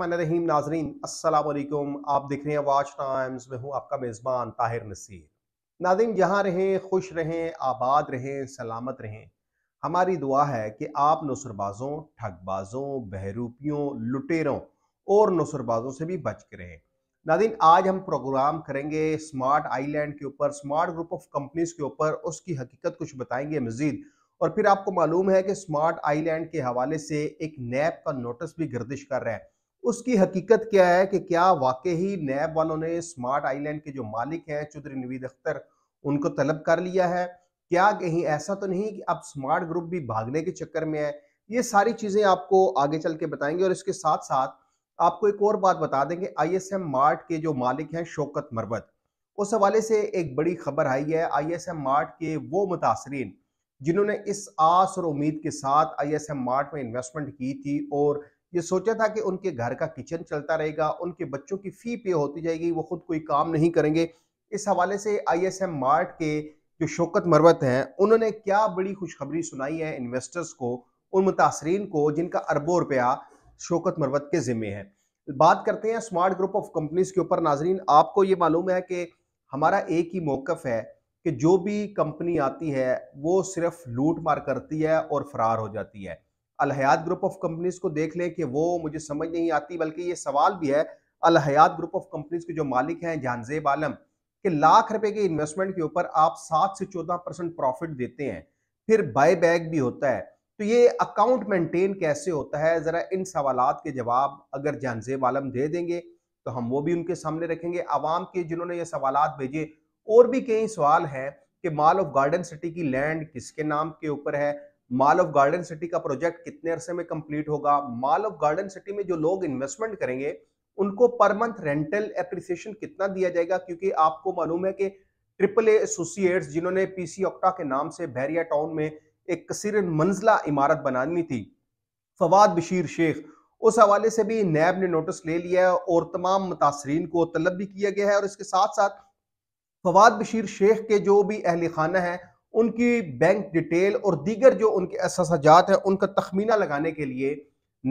रहीम नाजरीन असलकुम आप देख रहे हैं वाच टाइम्स में हूँ आपका मेज़बान ताहिर नसीर नाजिम जहाँ रहें खुश रहें आबाद रहें सलामत रहें हमारी दुआ है कि आप नसरबाजों ठगबाजों बहरूपियों लुटेरों और नसरबाजों से भी बच के रहें नादिन आज हम प्रोग्राम करेंगे स्मार्ट आइलैंड के ऊपर स्मार्ट ग्रुप ऑफ कंपनीज के ऊपर उसकी हकीकत कुछ बताएंगे मजीद और फिर आपको मालूम है कि स्मार्ट आईलैंड के हवाले से एक नैब का नोटिस भी गर्दिश कर रहा है उसकी हकीकत क्या है कि क्या वाकई ही नैब वालों ने स्मार्ट आइलैंड के जो मालिक हैं चौधरी नवीद अख्तर उनको तलब कर लिया है क्या कहीं ऐसा तो नहीं कि अब स्मार्ट ग्रुप भी भागने के चक्कर में है ये सारी चीज़ें आपको आगे चल के बताएंगे और इसके साथ साथ आपको एक और बात बता देंगे आई एस एम मार्ट के जो मालिक हैं शौकत मरबत उस हवाले से एक बड़ी खबर आई है आई एस एम मार्ट के वो मुतासरीन जिन्होंने इस आस और उम्मीद के साथ आई एस एम मार्ट में इन्वेस्टमेंट की थी और ये सोचा था कि उनके घर का किचन चलता रहेगा उनके बच्चों की फ़ी पे होती जाएगी वो खुद कोई काम नहीं करेंगे इस हवाले से आईएसएम मार्ट के जो शौकत मरवत हैं उन्होंने क्या बड़ी खुशखबरी सुनाई है इन्वेस्टर्स को उन मुतासरीन को जिनका अरबों रुपया शौकत मरवत के ज़िम्मे है बात करते हैं स्मार्ट ग्रुप ऑफ कंपनीज के ऊपर नाजरीन आपको ये मालूम है कि हमारा एक ही मौकफ है कि जो भी कंपनी आती है वो सिर्फ लूट मार करती है और फरार हो जाती है अलहयात ग्रुप ऑफ कंपनीज को देख लें कि वो मुझे समझ नहीं आती बल्कि ये सवाल भी है अलहयात ग्रुप ऑफ कंपनीज के जो मालिक हैं जानजेब आलम के लाख रुपए के इन्वेस्टमेंट के ऊपर आप सात से चौदह परसेंट प्रॉफिट देते हैं फिर बाय बैक भी होता है तो ये अकाउंट मेंटेन कैसे होता है ज़रा इन सवाल के जवाब अगर जानजेब आलम दे देंगे तो हम वो भी उनके सामने रखेंगे आवाम के जिन्होंने ये सवाल भेजे और भी कई सवाल हैं कि माल ऑफ गार्डन सिटी की लैंड किसके नाम के ऊपर है माल ऑफ गार्डन सिटी का प्रोजेक्ट कितने अरसे में कंप्लीट होगा माल ऑफ गार्डन सिटी में जो लोग इन्वेस्टमेंट करेंगे उनको पर मंथ रेंटल एप्रिसिएशन कितना दिया जाएगा क्योंकि आपको मालूम है कि ट्रिपल एसोसिएट्स जिन्होंने पीसी ऑक्टा के नाम से बहरिया टाउन में एक कसीर मंजिला इमारत बनानी थी फवाद बशीर शेख उस हवाले से भी नैब ने नोटिस ले लिया है और तमाम मुतासरीन को तलब भी किया गया है और इसके साथ साथ फवाद बशीर शेख के जो भी अहल खाना है उनकी बैंक डिटेल और दीगर जो उनके असाजात हैं उनका तखमीना लगाने के लिए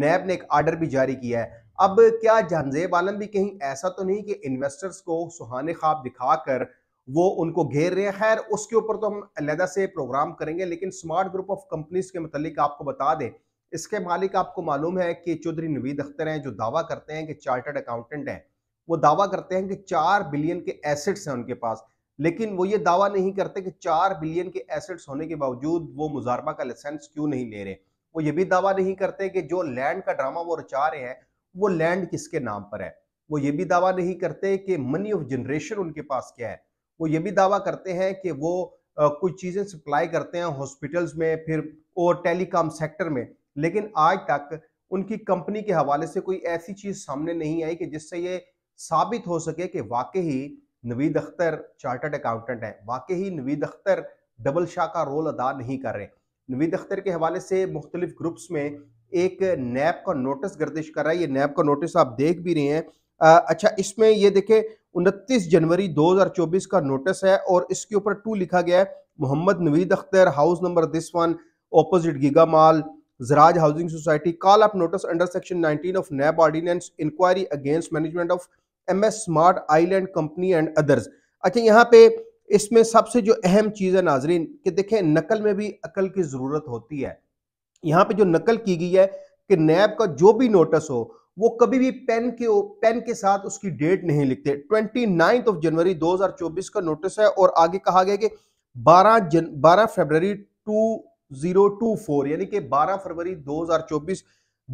नैब ने एक आर्डर भी जारी किया है अब क्या जानजेब आलम भी कहीं ऐसा तो नहीं कि इन्वेस्टर्स को सुहाने ख्वाब दिखाकर वो उनको घेर रहे हैं खैर उसके ऊपर तो हम अलहदा से प्रोग्राम करेंगे लेकिन स्मार्ट ग्रुप ऑफ कंपनीज के मतलब आपको बता दें इसके मालिक आपको मालूम है कि चौधरी नवीद अख्तर हैं जो दावा करते हैं कि चार्टर्ड अकाउंटेंट हैं वो दावा करते हैं कि चार बिलियन के एसेट्स हैं उनके पास लेकिन वो ये दावा नहीं करते कि चार बिलियन के एसेट्स होने के बावजूद वो मुजारबा का लाइसेंस क्यों नहीं ले रहे वो ये भी दावा नहीं करते कि जो लैंड का ड्रामा वो रचा रहे हैं वो लैंड किसके नाम पर है वो ये भी दावा नहीं करते कि मनी ऑफ जनरेशन उनके पास क्या है वो ये भी दावा करते हैं कि वो कुछ चीज़ें सप्लाई करते हैं हॉस्पिटल्स में फिर और टेलीकॉम सेक्टर में लेकिन आज तक उनकी कंपनी के हवाले से कोई ऐसी चीज़ सामने नहीं आई कि जिससे ये साबित हो सके कि वाकई नवीद अख्तर चार्टर्ड अकाउंटेंट हैं वाकई ही नवीद अख्तर डबल शाह का रोल अदा नहीं कर रहे नवीद अख्तर के हवाले से मुख्तलिफ ग्रुप्स में एक नैब का नोटिस गर्दिश कर रहा है ये नैब का नोटिस आप देख भी रहे हैं आ, अच्छा इसमें ये देखें उनतीस जनवरी 2024 का नोटिस है और इसके ऊपर टू लिखा गया है Mohammad Naveed Akhtar house number this one opposite Giga Mall जराज housing society call up notice under section 19 of NAB ordinance inquiry against management of M S Smart Island company and others अच्छा यहाँ पे इसमें सबसे जो अहम चीज़ है नाजरीन कि देखें नकल में भी अकल की ज़रूरत होती है यहाँ पे जो नकल की गई है कि नैब का जो भी नोटिस हो वो कभी भी पेन के पेन के साथ उसकी डेट नहीं लिखते ट्वेंटी नाइन्थ ऑफ जनवरी 2024 का नोटिस है और आगे कहा गया कि 12 जन बारह फरवरी 2024 यानी कि 12 फरवरी 2024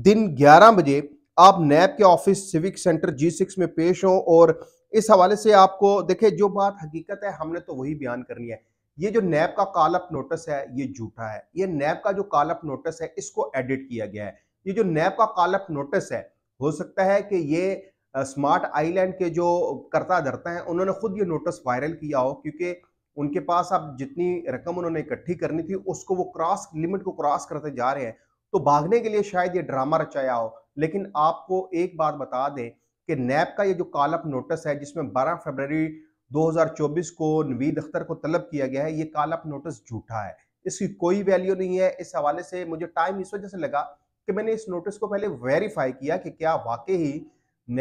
दिन 11 बजे आप नैब के office civic centre G six में पेश हो और इस हवाले से आपको देखिए जो बात हकीकत है हमने तो वही बयान करनी है ये जो नैब का कॉल अप नोटिस है ये झूठा है ये नैब का जो कॉल अप नोटिस है इसको एडिट किया गया है ये जो नैब का कॉल अप नोटिस है हो सकता है कि ये स्मार्ट आईलैंड के जो करता धरता है उन्होंने खुद ये नोटिस वायरल किया हो क्योंकि उनके पास अब जितनी रकम उन्होंने इकट्ठी करनी थी उसको वो क्रॉस लिमिट को क्रॉस करते जा रहे हैं तो भागने के लिए शायद ये ड्रामा रचाया हो लेकिन आपको एक बात बता दें कि नैब का ये जो कालअप अप नोटिस है जिसमें 12 फरवरी 2024 को नवीद अख्तर को तलब किया गया है ये कॉल नोटिस झूठा है इसकी कोई वैल्यू नहीं है इस हवाले से मुझे टाइम इस वजह से लगा कि मैंने इस नोटिस को पहले वेरीफाई किया कि क्या वाकई ही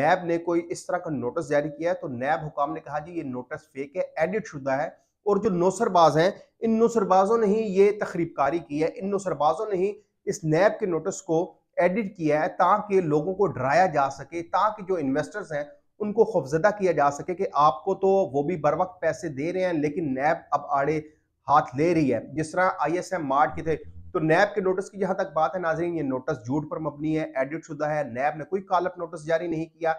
नैब ने कोई इस तरह का नोटिस जारी किया है तो नैब हुकाम ने कहा जी ये नोटिस फेक है एडिट शुदा है और जो नौसरबाज हैं इन नौसरबाजों ने ही ये तकरीबकारी की है इन नौसरबाजों ने ही इस नैब के नोटिस को एडिट किया है ताकि लोगों को डराया जा सके ताकि जो इन्वेस्टर्स हैं उनको खुफजदा किया जा सके कि आपको तो वो भी बर वक्त पैसे दे रहे हैं लेकिन नैब अब आड़े हाथ ले रही है जिस तरह आई एस एम मार्ट के थे तो नैब के नोटिस की जहां तक बात है नाजरीन ये नोटिस झूठ पर मबनी है एडिट शुदा है नैब ने कोई कालप नोटिस जारी नहीं किया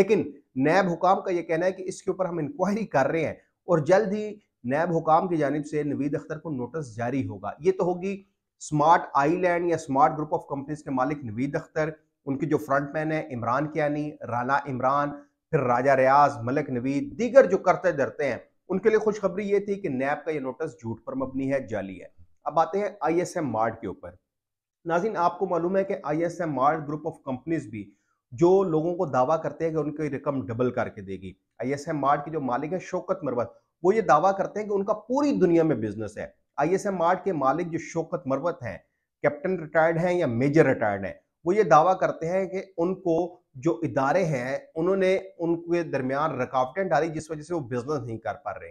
लेकिन नैब हुकाम का यह कहना है कि इसके ऊपर हम इंक्वायरी कर रहे हैं और जल्द ही नैब हुकाम की जानब से नवीद अख्तर को नोटिस जारी होगा ये तो होगी स्मार्ट आईलैंड या स्मार्ट ग्रुप ऑफ कंपनीज के मालिक नवीद अख्तर उनके जो फ्रंटमैन है इमरान कियानी राना इमरान फिर राजा रियाज मलिक नवीद दीगर जो करते धरते हैं उनके लिए खुशखबरी ये थी कि नैब का ये नोटिस झूठ पर मबनी है जाली है अब आते हैं आई एस एम मार्ट के ऊपर नाजिन आपको मालूम है कि I S M Mart group of companies भी जो लोगों को दावा करते हैं कि उनकी रकम डबल करके देगी आई एस एम मार्ट के जो मालिक है शौकत मरवत वो ये दावा करते हैं कि उनका पूरी दुनिया में बिजनेस है आई एस एम मार्ट के मालिक जो शोकत मरवत हैं कैप्टन रिटायर्ड हैं या मेजर रिटायर्ड हैं वो ये दावा करते हैं कि उनको जो इदारे हैं उन्होंने उनके दरमियान रुकावटें डाली जिस वजह से वो बिजनेस नहीं कर पा रहे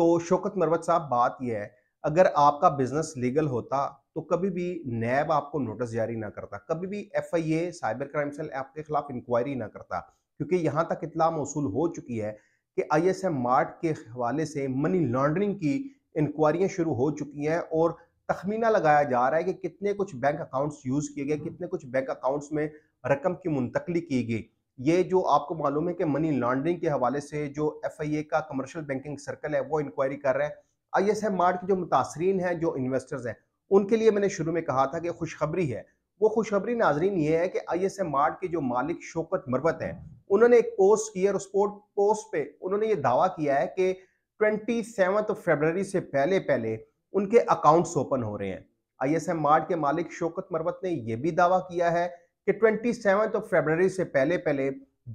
तो शोकत मरवत साहब बात यह है अगर आपका बिजनेस लीगल होता तो कभी भी नैब आपको नोटिस जारी ना करता कभी भी F I A cyber crime cell आपके खिलाफ इंक्वायरी ना करता क्योंकि यहाँ तक इतला मौसू हो चुकी है कि आई एस एम मार्ट के हवाले से मनी लॉन्ड्रिंग की इंक्वायरियाँ शुरू हो चुकी हैं और तखमीना लगाया जा रहा है कि कितने कुछ बैंक अकाउंट्स यूज़ किए गए हाँ। कितने कुछ बैंक अकाउंट्स में रकम की मुंतकली की गई ये जो आपको मालूम है कि मनी लॉन्ड्रिंग के हवाले से जो एफ आई ए का कमर्शियल बैंकिंग सर्कल है वो इंक्वायरी कर रहे हैं आई एस एम मार्ट के जो मुतासरीन हैं जो इन्वेस्टर्स हैं उनके लिए मैंने शुरू में कहा था कि खुशखबरी है वो खुशखबरी नाजरीन ये है कि आई एस एम मार्ट के जो मालिक शोकत मरवत हैं उन्होंने एक पोस्ट किया और उस पोस्ट पे उन्होंने ये दावा किया है कि ट्वेंटी सेवन्थ फेबररी से पहले पहले उनके अकाउंट्स ओपन हो रहे हैं आई एस एम मार्ट के मालिक शोकत मरवत ने यह भी दावा किया है कि ट्वेंटी सेवन्थ फेबररी से पहले पहले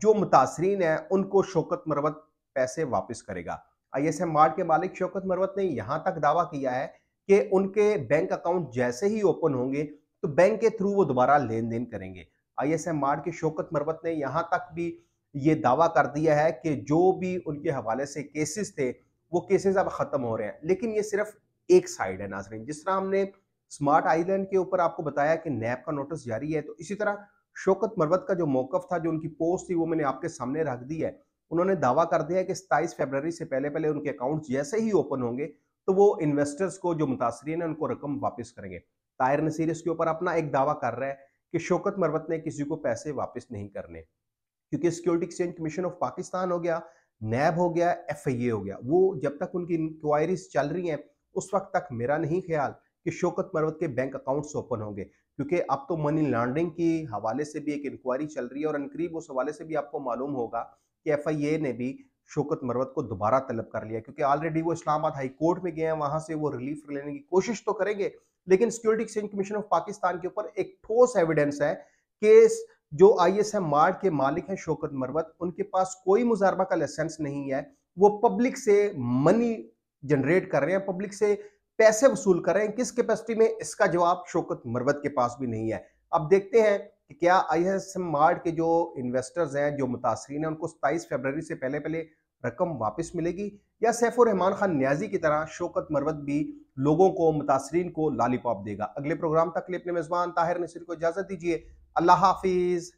जो मुतासरीन हैं उनको शोकत मरवत पैसे वापस करेगा आई एस एम मार्ट के मालिक शोकत मरवत ने यहाँ तक दावा किया है कि उनके बैंक अकाउंट जैसे ही ओपन होंगे तो बैंक के थ्रू वो दोबारा लेन देन करेंगे आई एस एम मार्ट के शोकत मरवत ने यहाँ तक भी ये दावा कर दिया है कि जो भी उनके हवाले से केसेस थे वो केसेस अब ख़त्म हो रहे हैं लेकिन ये सिर्फ एक साइड है नाजरीन जिस तरह हमने स्मार्ट आइलैंड के ऊपर आपको बताया कि नैब का नोटिस जारी है तो इसी तरह शोकत मरवत का जो मौकफ था जो उनकी पोस्ट थी वो मैंने आपके सामने रख दी है उन्होंने दावा कर दिया है कि सताईस फेबररी से पहले पहले उनके अकाउंट जैसे ही ओपन होंगे तो वो इन्वेस्टर्स को जो मुतासरीन है उनको रकम वापस करेंगे तायर नसीर इसके ऊपर अपना एक दावा कर रहा है कि शोकत मरवत ने किसी को पैसे वापस नहीं करने क्योंकि security exchange commission of Pakistan हो गया नैब हो गया एफ हो गया वो जब तक उनकी इंक्वायरीज चल रही हैं उस वक्त तक मेरा नहीं ख्याल कि शोकत मरवत के बैंक अकाउंट्स ओपन होंगे क्योंकि अब तो मनी लॉन्ड्रिंग की हवाले से भी एक इंक्वायरी चल रही है और अनकरीब उस हवाले से भी आपको मालूम होगा कि एफ ने भी शोकत मरवत को दोबारा तलब कर लिया क्योंकि ऑलरेडी वो इस्लामाबाद हाई कोर्ट में गए हैं वहां से वो रिलीफ लेने की कोशिश तो करेंगे लेकिन security exchange commission of Pakistan के ऊपर एक ठोस एविडेंस है कि जो आई एस एम मार्ट के मालिक हैं शोकत मरवत उनके पास कोई मुजारबा का लाइसेंस नहीं है वो पब्लिक से मनी जनरेट कर रहे हैं पब्लिक से पैसे वसूल कर रहे हैं किस कैपेसिटी में इसका जवाब शोकत मरवत के पास भी नहीं है अब देखते हैं कि क्या आई एस एम मार्ट के जो इन्वेस्टर्स हैं जो मुतासरीन हैं उनको सताईस फरवरी से पहले पहले रकम वापस मिलेगी या सैफुर रहमान खान न्याजी की तरह शोकत मरवत भी लोगों को मुतासरीन को पॉप देगा अगले प्रोग्राम तक लिए अपने मेज़बान ताहिर नसीर को इजाज़त दीजिए Allah Hafiz.